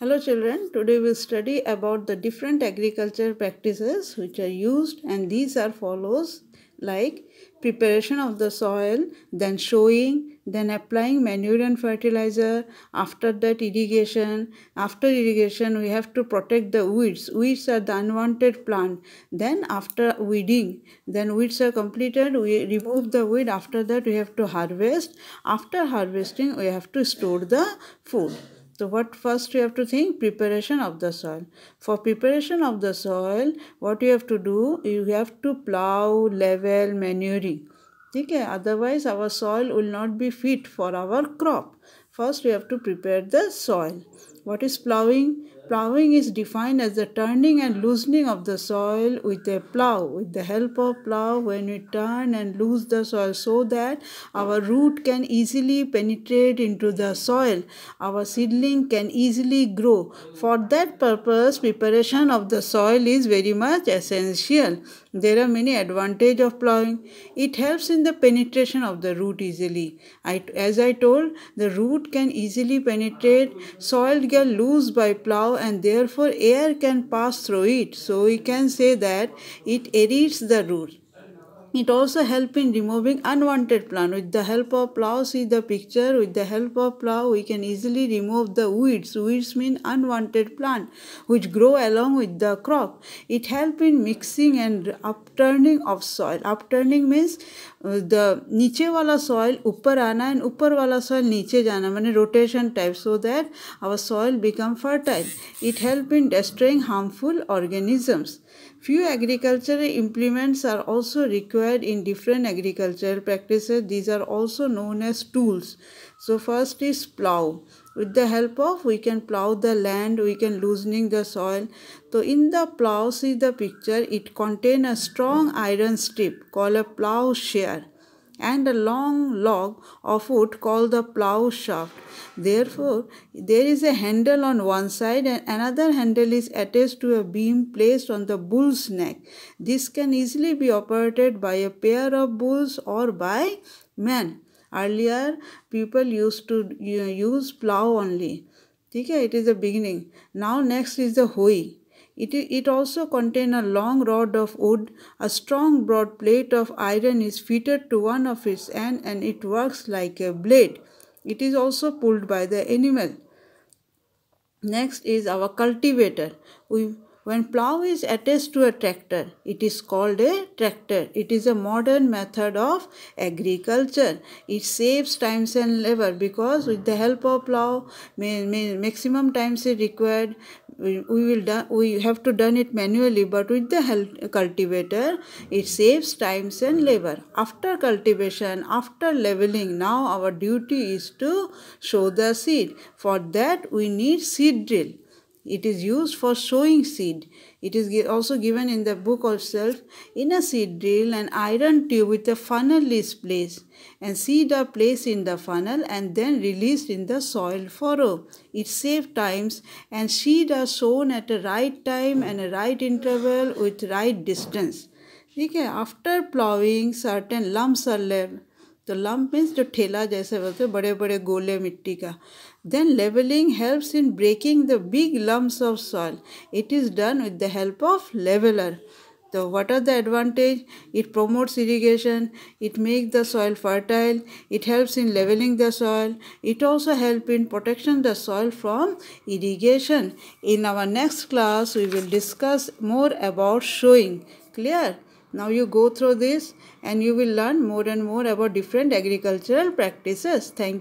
Hello children, today we will study about the different agriculture practices which are used and these are follows like preparation of the soil, then sowing, then applying manure and fertilizer, after that irrigation, after irrigation we have to protect the weeds, weeds are the unwanted plant, then after weeding, then weeds are completed, we remove the weed, after that we have to harvest, after harvesting we have to store the food. So what first you have to think? Preparation of the soil. For preparation of the soil, what you have to do? You have to plow, level, manuring. Okay? Otherwise our soil will not be fit for our crop. First we have to prepare the soil. What is plowing? Plowing is defined as the turning and loosening of the soil with a plow. With the help of plow, when we turn and loose the soil so that our root can easily penetrate into the soil, our seedling can easily grow. For that purpose, preparation of the soil is very much essential. There are many advantages of plowing. It helps in the penetration of the root easily. I, as I told, the root can easily penetrate. Soil gets lose by plow and therefore air can pass through it. So we can say that it erodes the root. It also help in removing unwanted plant. With the help of plow, see the picture, with the help of plow we can easily remove the weeds. Weeds mean unwanted plant which grow along with the crop. It help in mixing and upturning of soil. Upturning means uh, the niche wala soil upper आना and upper wala soil नीचे jana. मैंने rotation type so that our soil become fertile. It help in destroying harmful organisms. Few agricultural implements are also required in different agricultural practices. These are also known as tools. So first is plow. With the help of we can plow the land, we can loosening the soil. So in the plow, see the picture, it contain a strong iron strip called a plow share and a long log of wood called the plough shaft. Therefore, there is a handle on one side and another handle is attached to a beam placed on the bull's neck. This can easily be operated by a pair of bulls or by men. Earlier, people used to uh, use plough only. Okay, it is the beginning. Now, next is the hoe. It, it also contain a long rod of wood. A strong broad plate of iron is fitted to one of its ends and it works like a blade. It is also pulled by the animal. Next is our cultivator. We, when plow is attached to a tractor, it is called a tractor. It is a modern method of agriculture. It saves time and labor because with the help of plow, maximum time is required. We will do, we have to done it manually, but with the help cultivator, it saves time and labor. After cultivation, after leveling, now our duty is to sow the seed. For that, we need seed drill it is used for sowing seed. It is also given in the book itself in a seed drill, an iron tube with a funnel is placed and seed are placed in the funnel and then released in the soil furrow. It saves times and seed are sown at a right time and a right interval with right distance. Okay, after plowing, certain lumps are left तो लम्ब means जो ठेला जैसे बोलते हैं बड़े बड़े गोले मिट्टी का then levelling helps in breaking the big lumps of soil it is done with the help of leveller तो what are the advantage it promotes irrigation it make the soil fertile it helps in levelling the soil it also help in protection the soil from irrigation in our next class we will discuss more about sowing clear Now you go through this and you will learn more and more about different agricultural practices. Thank